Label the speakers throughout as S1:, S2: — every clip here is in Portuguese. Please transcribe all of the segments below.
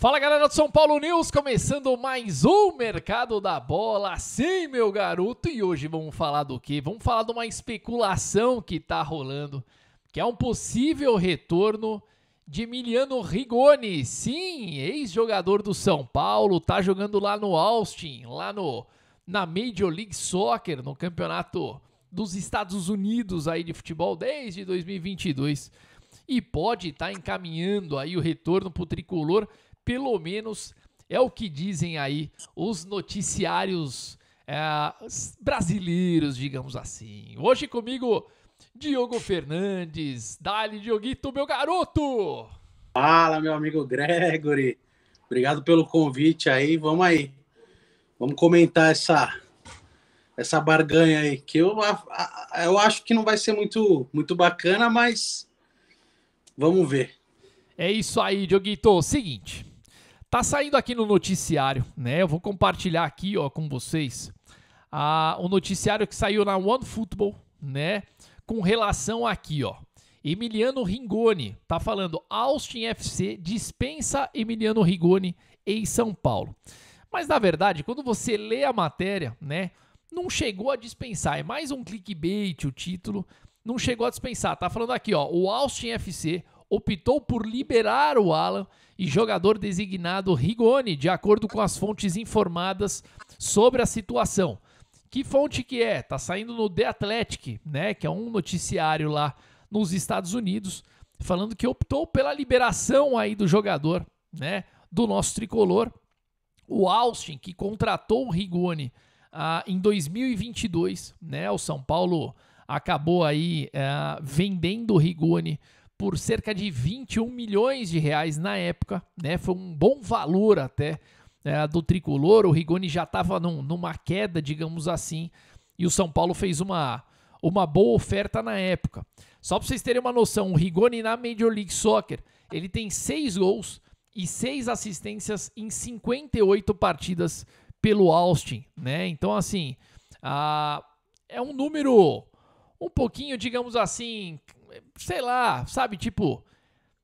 S1: Fala galera do São Paulo News, começando mais um Mercado da Bola. Sim, meu garoto, e hoje vamos falar do quê? Vamos falar de uma especulação que tá rolando, que é um possível retorno de Emiliano Rigoni. Sim, ex-jogador do São Paulo, tá jogando lá no Austin, lá no na Major League Soccer, no campeonato dos Estados Unidos aí de futebol desde 2022 e pode estar tá encaminhando aí o retorno pro tricolor pelo menos é o que dizem aí os noticiários é, brasileiros, digamos assim. Hoje comigo,
S2: Diogo Fernandes. Dali, Dioguito, meu garoto! Fala, meu amigo Gregory. Obrigado pelo convite aí. Vamos aí. Vamos comentar essa essa barganha aí, que eu, eu acho que não vai ser muito, muito bacana, mas vamos ver. É isso aí,
S1: Dioguito. Seguinte, Tá saindo aqui no noticiário, né? Eu vou compartilhar aqui, ó, com vocês, a, o noticiário que saiu na One Football, né? Com relação aqui, ó. Emiliano Ringoni tá falando: Austin FC dispensa Emiliano Rigoni em São Paulo. Mas na verdade, quando você lê a matéria, né? Não chegou a dispensar. É mais um clickbait o título. Não chegou a dispensar. Tá falando aqui, ó. O Austin FC optou por liberar o Alan e jogador designado Rigoni, de acordo com as fontes informadas sobre a situação. Que fonte que é? Tá saindo no The Athletic, né, que é um noticiário lá nos Estados Unidos, falando que optou pela liberação aí do jogador, né, do nosso tricolor, o Austin, que contratou o Rigoni ah, em 2022, né? O São Paulo acabou aí ah, vendendo o Rigoni por cerca de 21 milhões de reais na época, né? Foi um bom valor até é, do tricolor. O Rigoni já estava num, numa queda, digamos assim, e o São Paulo fez uma, uma boa oferta na época. Só para vocês terem uma noção, o Rigoni na Major League Soccer ele tem seis gols e seis assistências em 58 partidas pelo Austin, né? Então assim, a, ah, é um número um pouquinho, digamos assim, sei lá, sabe, tipo,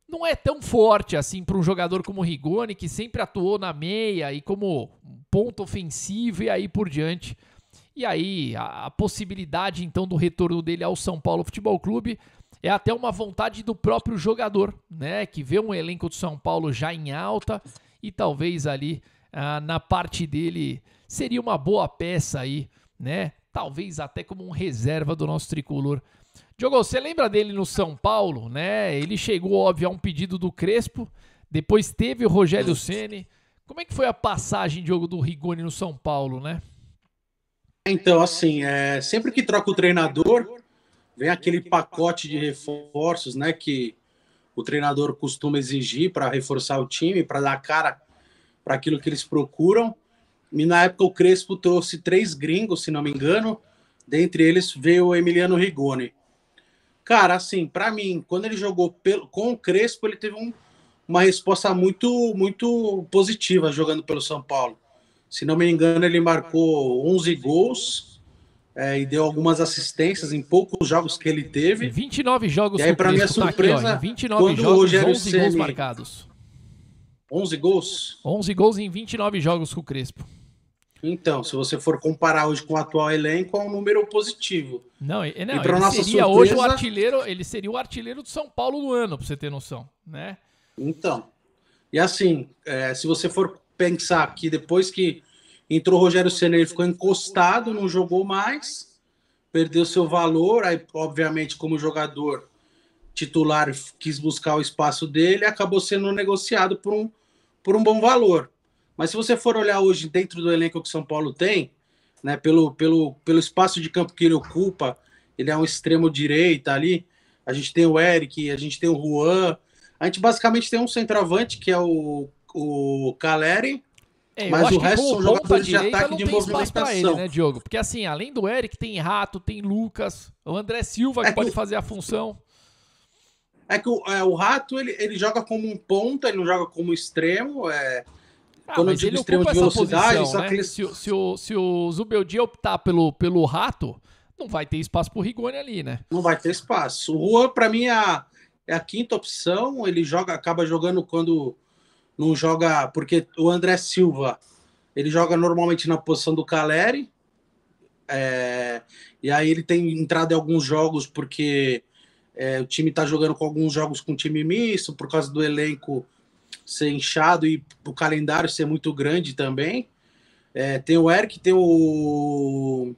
S1: não é tão forte assim para um jogador como o Rigoni, que sempre atuou na meia e como ponto ofensivo e aí por diante. E aí a, a possibilidade então do retorno dele ao São Paulo Futebol Clube é até uma vontade do próprio jogador, né, que vê um elenco do São Paulo já em alta e talvez ali ah, na parte dele seria uma boa peça aí, né? Talvez até como um reserva do nosso tricolor Diogo, você lembra dele no São Paulo, né? Ele chegou, óbvio, a um pedido do Crespo,
S2: depois teve o Rogério Ceni.
S1: Como é que foi a passagem, Diogo, do Rigoni no São Paulo,
S2: né? Então, assim, é, sempre que troca o treinador, vem aquele pacote de reforços, né, que o treinador costuma exigir para reforçar o time, para dar cara para aquilo que eles procuram. E na época o Crespo trouxe três gringos, se não me engano, dentre eles veio o Emiliano Rigoni. Cara, assim, para mim, quando ele jogou pelo, com o Crespo, ele teve um, uma resposta muito, muito positiva jogando pelo São Paulo. Se não me engano, ele marcou 11 gols é, e deu algumas assistências em poucos jogos que ele teve. 29 jogos. E aí, para minha surpresa, tá aqui, 29 quando jogos, o Rogério 11 Ceni... gols
S1: marcados.
S2: 11 gols? 11 gols em 29 jogos com o Crespo. Então, se você for comparar hoje com o atual elenco, é um número positivo.
S1: Não, ele, não, e ele nossa seria surpresa... hoje o artilheiro, ele seria o artilheiro do São Paulo no ano, para você ter noção, né?
S2: Então, e assim, é, se você for pensar que depois que entrou o Rogério Senna, ele ficou encostado, não jogou mais, perdeu seu valor, aí obviamente como jogador titular quis buscar o espaço dele, acabou sendo negociado por um, por um bom valor. Mas se você for olhar hoje dentro do elenco que São Paulo tem, né, pelo, pelo, pelo espaço de campo que ele ocupa, ele é um extremo direita ali. A gente tem o Eric, a gente tem o Juan. A gente basicamente tem um centroavante que é o, o Caleri. É, mas o resto são jogadores de ataque de movimentação. Ele, né, Diogo?
S1: Porque assim, além do Eric, tem Rato, tem Lucas, o André Silva que, é que pode
S2: fazer a função. É que o, é, o Rato ele, ele joga como um ponta, ele não joga como extremo. É, ah, quando mas ele extremo de velocidade, posição, né? ele... se, se, o, se o Zubeldia optar pelo, pelo rato, não vai ter espaço pro Rigoni ali, né? Não vai ter espaço. O Juan, para mim, é a, é a quinta opção. Ele joga, acaba jogando quando não joga. Porque o André Silva ele joga normalmente na posição do Caleri. É, e aí ele tem entrado em alguns jogos porque é, o time está jogando com alguns jogos com time misto, por causa do elenco ser inchado e o calendário ser muito grande também. É, tem o Eric, tem o,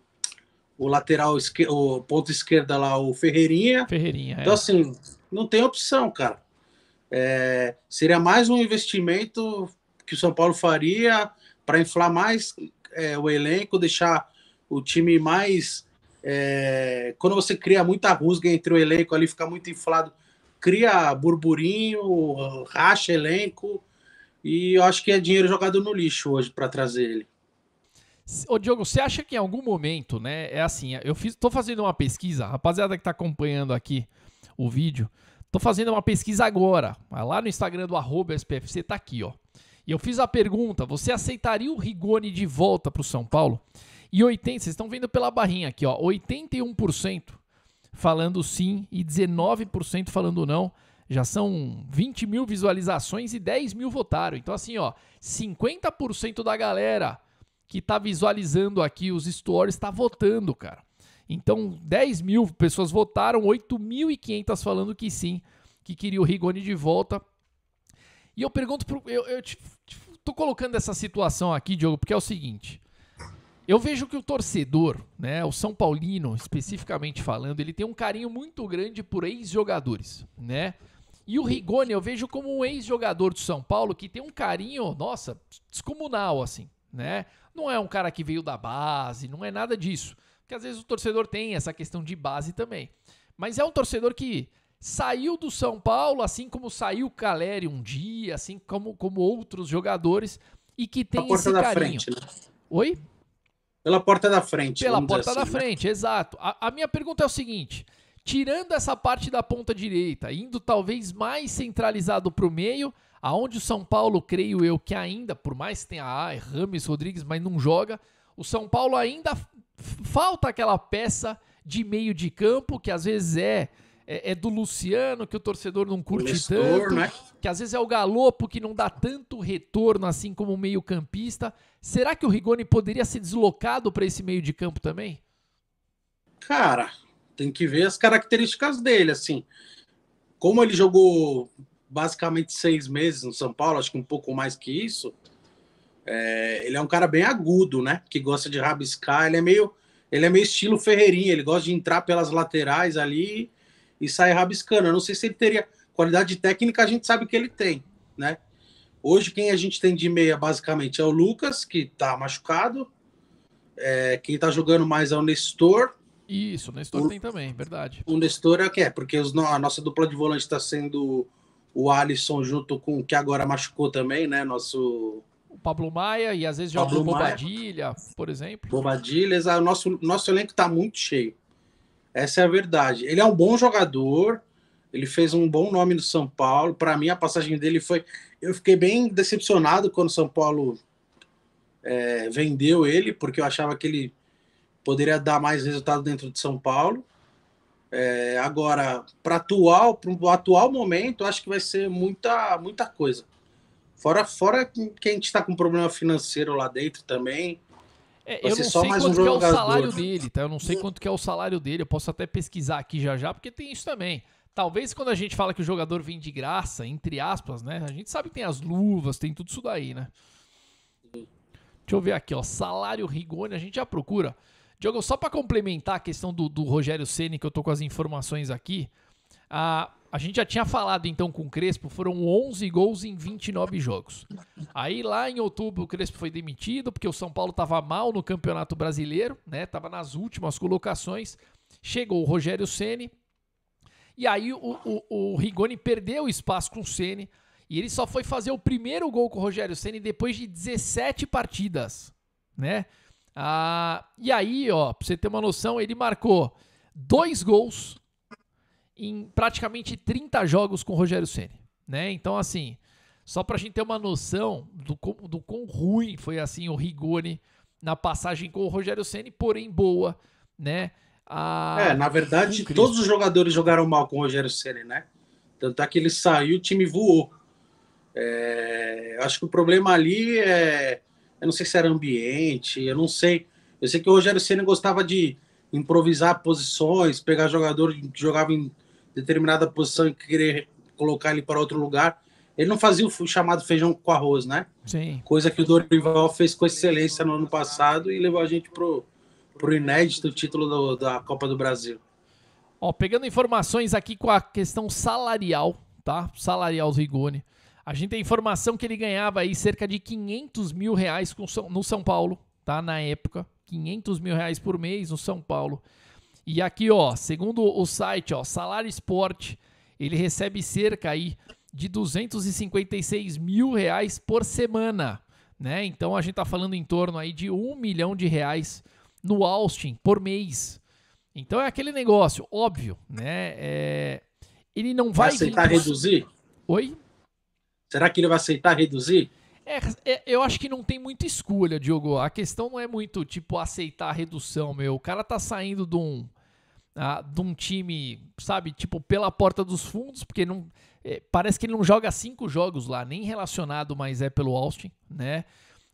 S2: o lateral, esquer, o ponto esquerda lá, o Ferreirinha. Ferreirinha é. então, é. assim, não tem opção, cara. É, seria mais um investimento que o São Paulo faria para inflar mais é, o elenco, deixar o time mais. É, quando você cria muita rusga entre o elenco ali, fica muito inflado cria burburinho, racha elenco. E eu acho que é dinheiro jogado no lixo hoje para trazer ele.
S1: Ô Diogo, você acha que em algum momento, né? É assim, eu fiz, tô fazendo uma pesquisa, rapaziada que tá acompanhando aqui o vídeo, tô fazendo uma pesquisa agora. Lá no Instagram do arroba SPFC tá aqui, ó. E eu fiz a pergunta: você aceitaria o Rigoni de volta para o São Paulo? E 80, vocês estão vendo pela barrinha aqui, ó, 81% falando sim e 19% falando não. Já são 20 mil visualizações e 10 mil votaram. Então, assim, ó, 50% da galera que está visualizando aqui os stories está votando, cara. Então, 10 mil pessoas votaram, 8.500 falando que sim, que queria o Rigoni de volta. E eu pergunto, pro, eu, eu te, te, tô colocando essa situação aqui, Diogo, porque é o seguinte: eu vejo que o torcedor, né, o São Paulino especificamente falando, ele tem um carinho muito grande por ex-jogadores, né? E o Rigoni eu vejo como um ex-jogador do São Paulo que tem um carinho, nossa, descomunal assim, né? Não é um cara que veio da base, não é nada disso. Porque às vezes o torcedor tem essa questão de base também. Mas é um torcedor que saiu do São Paulo, assim como saiu o Caleri um dia, assim como, como outros jogadores, e que tem esse carinho. Frente, né? Oi?
S2: Pela porta da frente. Pela porta assim, da né?
S1: frente, exato. A, a minha pergunta é o seguinte: tirando essa parte da ponta direita, indo talvez mais centralizado para o meio, aonde o São Paulo, creio eu, que ainda, por mais que tenha a ah, é Rames Rodrigues, mas não joga, o São Paulo ainda falta aquela peça de meio de campo que às vezes é é, é do Luciano, que o torcedor não curte Lestor, tanto, né? que às vezes é o Galopo que não dá tanto retorno assim como o meio-campista. Será que o Rigoni poderia ser deslocado para esse meio de campo também?
S2: Cara, tem que ver as características dele, assim. Como ele jogou basicamente seis meses no São Paulo, acho que um pouco mais que isso, é, ele é um cara bem agudo, né? Que gosta de rabiscar, ele é meio ele é meio estilo Ferreirinha, ele gosta de entrar pelas laterais ali e sai rabiscando. Eu não sei se ele teria qualidade técnica, a gente sabe que ele tem, né? Hoje quem a gente tem de meia basicamente é o Lucas, que tá machucado. É, quem tá jogando mais é o Nestor. Isso, o Nestor o, tem também, verdade. O Nestor é o que é, porque os, a nossa dupla de volante está sendo o Alisson junto com o que agora machucou também, né? Nosso
S1: o Pablo Maia e às vezes joga o Bobadilha, por exemplo.
S2: Bobadilha, o nosso, nosso elenco está muito cheio. Essa é a verdade. Ele é um bom jogador, ele fez um bom nome no São Paulo. Para mim, a passagem dele foi. Eu fiquei bem decepcionado quando o São Paulo é, vendeu ele, porque eu achava que ele poderia dar mais resultado dentro de São Paulo. É, agora, para atual, para o atual momento, acho que vai ser muita, muita coisa. Fora, fora que a gente está com problema financeiro lá dentro também. É, eu não sei quanto um é o salário
S1: dele, tá? Eu não sei quanto que é o salário dele. Eu posso até pesquisar aqui já já, porque tem isso também. Talvez quando a gente fala que o jogador vem de graça, entre aspas, né? A gente sabe que tem as luvas, tem tudo isso daí, né? Deixa eu ver aqui, ó. Salário Rigoni, a gente já procura. Diogo, só para complementar a questão do, do Rogério Ceni que eu tô com as informações aqui. Ah, a gente já tinha falado então com o Crespo, foram 11 gols em 29 jogos. Aí lá em outubro o Crespo foi demitido porque o São Paulo estava mal no Campeonato Brasileiro, né? Tava nas últimas colocações. Chegou o Rogério Ceni e aí o, o, o Rigoni perdeu espaço com o Ceni e ele só foi fazer o primeiro gol com o Rogério Ceni depois de 17 partidas, né? Ah, e aí, ó, pra você ter uma noção, ele marcou dois gols em praticamente 30 jogos com o Rogério Ceni, né? Então assim, só para a gente ter uma noção do, do quão ruim foi assim o Rigoni na passagem com o Rogério Ceni, porém boa,
S2: né? A... É, na verdade, todos os jogadores jogaram mal com o Rogério Ceni, né? Tanto é que ele saiu, o time voou. É... acho que o problema ali é, eu não sei se era ambiente, eu não sei. Eu sei que o Rogério Ceni gostava de improvisar posições, pegar jogador que jogava em determinada posição e querer colocar ele para outro lugar. Ele não fazia o chamado feijão com arroz, né? Sim. Coisa que o Dorival fez com excelência no ano passado e levou a gente pro, pro inédito título do, da Copa do Brasil.
S1: Ó, pegando informações aqui com a questão salarial, tá? Salarial do Rigoni. A gente tem informação que ele ganhava aí cerca de 500 mil reais com, no São Paulo, tá? Na época. 500 mil reais por mês no São Paulo. E aqui, ó, segundo o site, ó, Salário Esporte, ele recebe cerca aí de 256 mil reais por semana, né? Então a gente tá falando em torno aí de um milhão de reais no Austin por mês. Então é aquele negócio, óbvio, né? É...
S2: Ele não vai, vai aceitar vir... reduzir. Oi. Será que ele vai aceitar reduzir?
S1: É, é, eu acho que não tem muita escolha, Diogo. A questão não é muito, tipo, aceitar a redução, meu. O cara tá saindo de um, ah, de um time, sabe, tipo, pela porta dos fundos, porque não. É, parece que ele não joga cinco jogos lá, nem relacionado, mas é pelo Austin, né?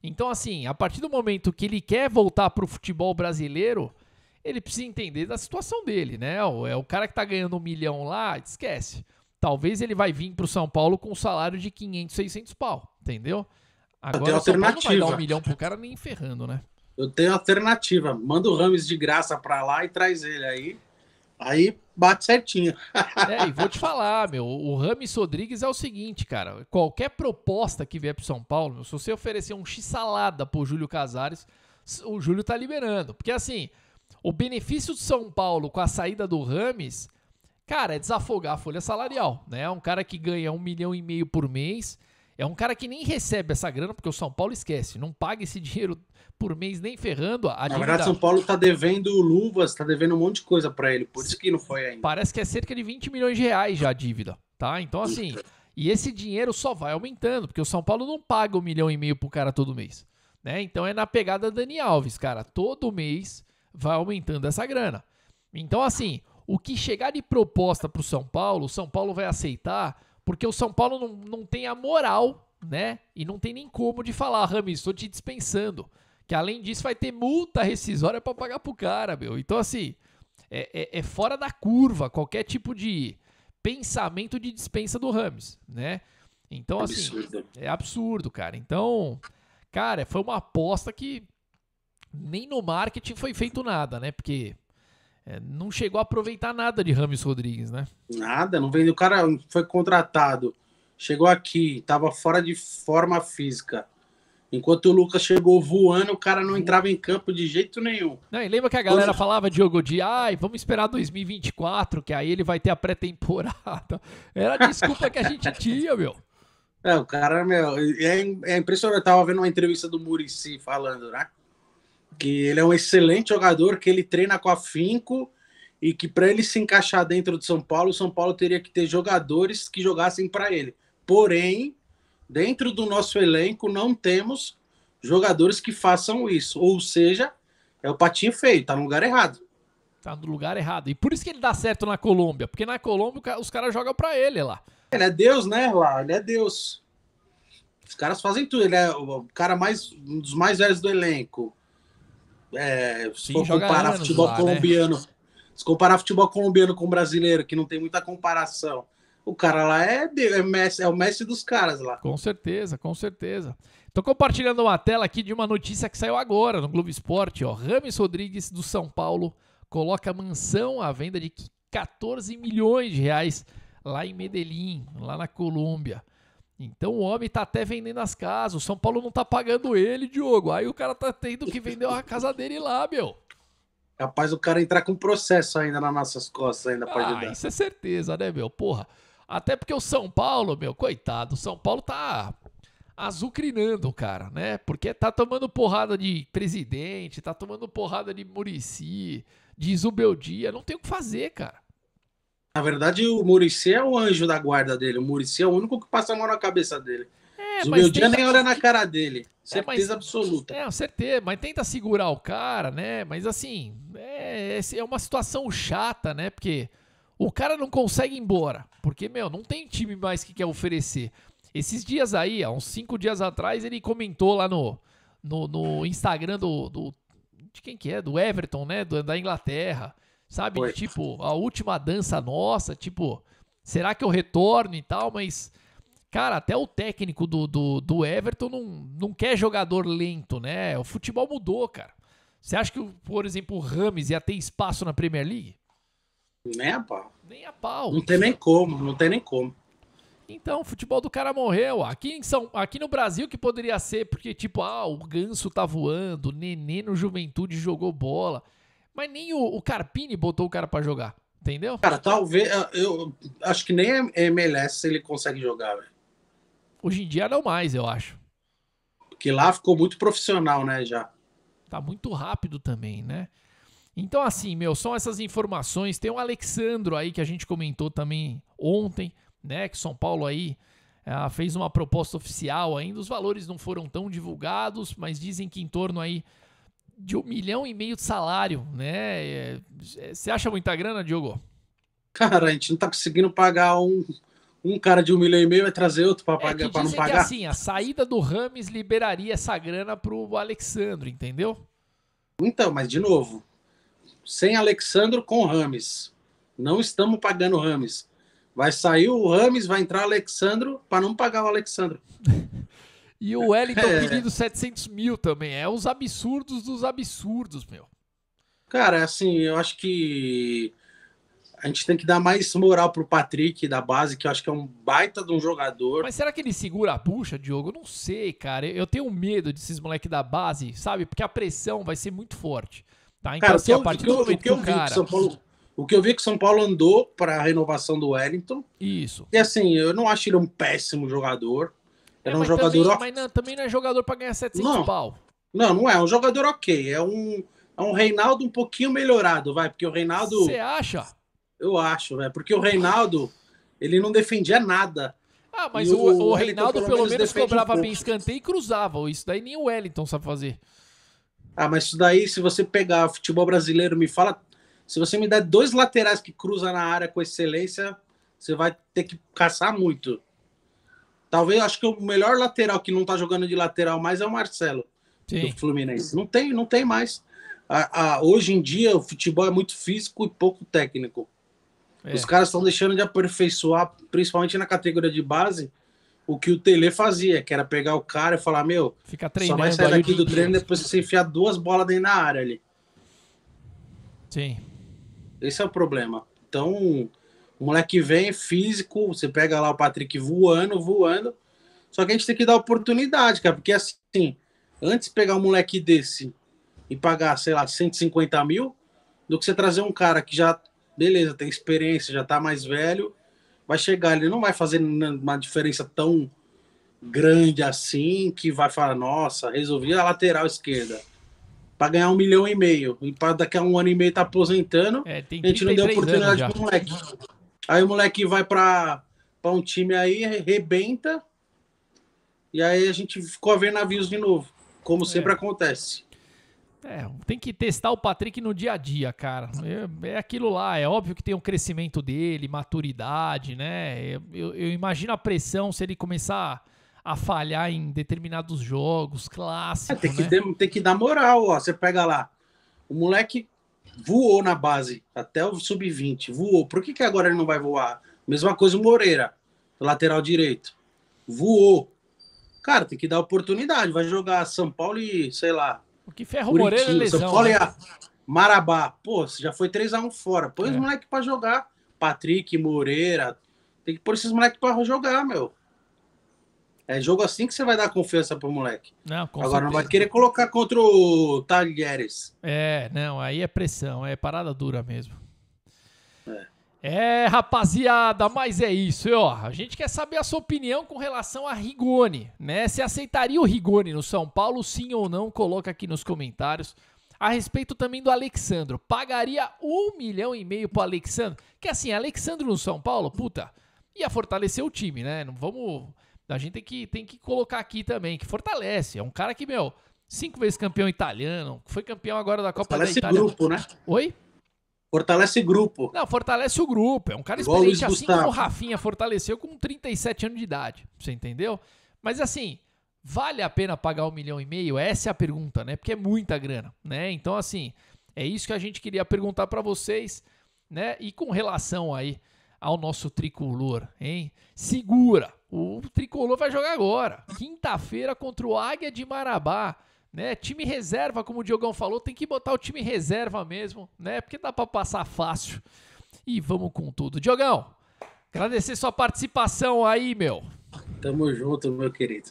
S1: Então, assim, a partir do momento que ele quer voltar para o futebol brasileiro, ele precisa entender da situação dele, né? É o cara que tá ganhando um milhão lá, esquece. Talvez ele vai vir para o São Paulo com um salário de 500, 600 pau,
S2: entendeu? Agora tem alternativa. não vai dar um milhão
S1: pro cara nem ferrando, né?
S2: Eu tenho alternativa. Manda o Rames de graça para lá e traz ele aí. Aí bate certinho. é, e vou te falar, meu, o Rames Rodrigues é o seguinte, cara, qualquer proposta
S1: que vier pro São Paulo, meu, se você oferecer um x-salada pro Júlio Casares, o Júlio tá liberando. Porque assim, o benefício do São Paulo com a saída do Rames, cara, é desafogar a folha salarial, né? É um cara que ganha um milhão e meio por mês, é um cara que nem recebe essa grana, porque o São Paulo esquece, não paga esse dinheiro por mês nem ferrando. A Na verdade, São Paulo está
S2: devendo luvas, está devendo um monte de coisa para ele, por isso que não foi ainda. Parece que é
S1: cerca de 20 milhões de reais já a dívida, tá? Então, assim, e esse dinheiro só vai aumentando, porque o São Paulo não paga um milhão e meio pro cara todo mês. Né? Então é na pegada Dani Alves, cara. Todo mês vai aumentando essa grana. Então, assim, o que chegar de proposta pro São Paulo, o São Paulo vai aceitar porque o São Paulo não, não tem a moral, né? E não tem nem como de falar, Rames, estou te dispensando. Que além disso vai ter multa rescisória para pagar pro cara, meu. Então, assim, é, é, é, fora da curva qualquer tipo de pensamento de dispensa do Rames, né? Então, é assim, absurdo. é absurdo, cara. Então, cara, foi uma aposta que nem no marketing foi feito nada, né? Porque é, não chegou a aproveitar nada de Rames Rodrigues,
S2: né? Nada, não vendeu. O cara foi contratado, chegou aqui, estava fora de forma física. Enquanto o Lucas chegou voando, o cara não entrava em campo de jeito nenhum.
S1: Não, e lembra que a galera Quando... falava, Diogo, de ai, vamos esperar 2024, que aí ele vai ter a pré-temporada.
S2: Era a desculpa que a gente tinha, meu. É, o cara, meu, é, é impressionante. Eu tava vendo uma entrevista do Murici falando, né? que ele é um excelente jogador, que ele treina com afinco e que para ele se encaixar dentro de São Paulo, o São Paulo teria que ter jogadores que jogassem para ele. Porém, dentro do nosso elenco não temos jogadores que façam isso, ou seja, é o patinho feio, tá no lugar errado. Tá no lugar errado. E por isso que ele dá certo na Colômbia, porque na Colômbia os caras jogam para ele lá. Ele é Deus, né, lá, ele é Deus. Os caras fazem tudo, ele é o cara mais um dos mais velhos do elenco é, se for comparar futebol lá, né? colombiano, né? se comparar futebol colombiano com brasileiro, que não tem muita comparação, o cara lá é, é, Messi, é o mestre dos caras lá. Com certeza,
S1: com certeza. Estou compartilhando uma tela aqui de uma notícia que saiu agora no Globo Esporte. Ó. Rames Rodrigues, do São Paulo, coloca mansão à venda de 14 milhões de reais lá em Medellín, lá na Colômbia. Então o homem tá até vendendo as casas. O São Paulo não tá pagando ele, Diogo. Aí o cara tá tendo que vender a casa dele lá, meu. Capaz o cara entrar com processo ainda nas nossas costas ainda para ah, ajudar. Isso é certeza, né, meu? Porra. Até porque o São Paulo, meu, coitado, o São Paulo tá azucrinando, cara, né? Porque tá tomando porrada de presidente, tá tomando porrada de Murici,
S2: de Zubeldia.
S1: Não tem o que fazer,
S2: cara. Na verdade, o Murici é o anjo da guarda dele. O Murici é o único que passa a mão na cabeça dele.
S1: É, Zubeldia dia nem olha na cara
S2: dele. É, certeza é, mas... absoluta.
S1: É, certeza. Mas tenta segurar o cara, né? Mas assim, é, é uma situação chata, né? Porque o cara não consegue ir embora. Porque, meu, não tem time mais que quer oferecer. Esses dias aí, há uns cinco dias atrás, ele comentou lá no, no, no Instagram do, do. De quem que é? Do Everton, né? Do, da Inglaterra Sabe? Foi. Tipo, a última dança nossa, tipo, será que eu retorno e tal? Mas, cara, até o técnico do, do, do Everton não, não quer jogador lento, né? O futebol mudou, cara. Você acha que, por exemplo, o Rames ia ter espaço na Premier League? Nem a pau. Nem a pau.
S2: Não tem nem como, não tem nem como.
S1: Então, o futebol do cara morreu. Aqui, em São, aqui no Brasil que poderia ser, porque, tipo, ah, o Ganso tá voando, o Nenê no Juventude jogou bola mas nem o, o Carpini botou o cara para jogar, entendeu?
S2: Cara, talvez. Eu acho que nem MLS ele consegue jogar, velho. Hoje em dia não mais, eu acho. Porque lá ficou muito profissional, né, já. Tá muito rápido
S1: também, né? Então, assim, meu, são essas informações. Tem o Alexandro aí que a gente comentou também ontem, né? Que São Paulo aí eh, fez uma proposta oficial ainda. Os valores não foram tão divulgados, mas dizem que em torno aí de um milhão e meio de salário, né? É, é, você acha muita grana, Diogo?
S2: Cara, a gente não tá conseguindo pagar um, um cara de um milhão e meio, vai trazer outro para é pagar, para não pagar. assim,
S1: a saída do Rames liberaria essa grana pro Alexandre, entendeu?
S2: Então, mas de novo, sem Alexandre com Rames. Não estamos pagando Rames. Vai sair o Rames, vai entrar o Alexandre para não pagar o Alexandre. E o Wellington é. pedindo 700 mil também. É os absurdos dos absurdos, meu. Cara, assim, eu acho que a gente tem que dar mais moral pro Patrick da base, que eu acho que é um baita de um jogador. Mas será que ele segura a puxa,
S1: Diogo? Eu não sei, cara. Eu tenho medo desses moleques da base, sabe? Porque a pressão vai ser muito forte. Tá? Então, cara, assim, a partir do momento que o cara...
S2: O que eu vi é que o São Paulo andou para a renovação do Wellington. Isso. E assim, eu não acho ele um péssimo jogador. Era é, é, um jogador. Também,
S1: mas não, também não é jogador para ganhar 700 não, pau.
S2: Não, não é. É um jogador ok. É um, é um Reinaldo um pouquinho melhorado, vai. Porque o Reinaldo. Você acha? Eu acho, velho. Porque o Reinaldo, ele não defendia nada. Ah, mas o, o, o, Reinaldo pelo, pelo menos, cobrava um bem escanteio e cruzava. Isso daí nem o Wellington sabe fazer. Ah, mas isso daí, se você pegar futebol brasileiro, me fala. Se você me der dois laterais que cruzam na área com excelência, você vai ter que caçar muito. Talvez acho que o melhor lateral que não tá jogando de lateral mais é o Marcelo Sim. do Fluminense. Não tem, não tem mais. A, a, hoje em dia o futebol é muito físico e pouco técnico. É. Os caras estão deixando de aperfeiçoar, principalmente na categoria de base, o que o Tele fazia, que era pegar o cara e falar, meu, só vai sair daqui do treino depois você enfiar duas bolas dentro da área ali. Sim. Esse é o problema. Então, o moleque vem físico, você pega lá o Patrick voando, voando. Só que a gente tem que dar oportunidade, cara, porque assim, antes de pegar um moleque desse e pagar, sei lá, 150 mil, do que você trazer um cara que já, beleza, tem experiência, já tá mais velho, vai chegar, ele não vai fazer uma diferença tão grande assim que vai falar, nossa, resolvi a lateral esquerda para ganhar um milhão e meio. E para daqui a um ano e meio tá aposentando, é, a gente não deu oportunidade pro moleque. Aí o moleque vai para um time aí, rebenta. E aí a gente ficou a ver navios de novo, como é. sempre acontece. É, tem que
S1: testar o Patrick no dia a dia, cara. É, é, aquilo lá, é óbvio que tem um crescimento dele, maturidade, né? Eu, eu, imagino a pressão se ele começar a falhar em determinados jogos, clássicos. É,
S2: tem, né? que tem que dar moral, ó. Você pega lá. O moleque voou na base, até o sub-20, voou. Por que, que agora ele não vai voar? Mesma coisa o Moreira, lateral direito. Voou. Cara, tem que dar oportunidade. Vai jogar São Paulo e, sei lá.
S1: O que ferro Curitiba, Moreira é lesão. São Paulo né? e a
S2: Marabá. Pô, já foi 3x1 fora. Põe é. os moleques pra jogar. Patrick, Moreira. Tem que pôr esses moleques pra jogar, meu. É jogo assim que você vai dar confiança pro moleque. Não, Agora certeza. não vai querer colocar contra o Talheres.
S1: É, não, aí é pressão, é parada dura mesmo. É, é rapaziada, mas é isso, ó. A gente quer saber a sua opinião com relação a Rigoni, né? Se aceitaria o Rigoni no São Paulo, sim ou não? Coloca aqui nos comentários. A respeito também do Alexandro, pagaria um milhão e meio pro Alexandro? Que assim, Alexandro no São Paulo, puta, ia fortalecer o time, né? Não vamos a gente tem que, tem que colocar aqui também, que fortalece. É um cara que, meu, cinco vezes campeão italiano, foi campeão agora da Copa fortalece da Itália. Fortalece grupo,
S2: né? Oi? Fortalece grupo.
S1: Não, fortalece o grupo. É um cara Igual experiente, assim como o Rafinha fortaleceu com 37 anos de idade. Você entendeu? Mas assim, vale a pena pagar um milhão e meio? Essa é a pergunta, né? Porque é muita grana, né? Então, assim, é isso que a gente queria perguntar para vocês, né? E com relação aí ao nosso tricolor, hein? Segura! O tricolor vai jogar agora, quinta-feira, contra o Águia de Marabá. Né? Time reserva, como o Diogão falou, tem que botar o time reserva mesmo, né? Porque dá para passar fácil. E vamos com tudo. Diogão, agradecer sua participação aí, meu. Tamo junto, meu querido.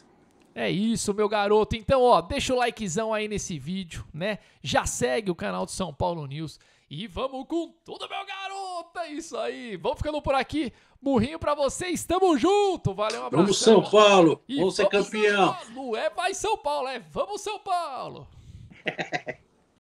S1: É isso, meu garoto. Então, ó, deixa o likezão aí nesse vídeo, né? Já segue o canal do São Paulo News. E vamos com tudo, meu garoto! É isso aí! Vamos ficando por aqui. Murrinho pra vocês, tamo junto! Valeu, um abraço! Vamos São Paulo! E vamos ser campeão! Não É, vai São Paulo, é! Vamos São Paulo!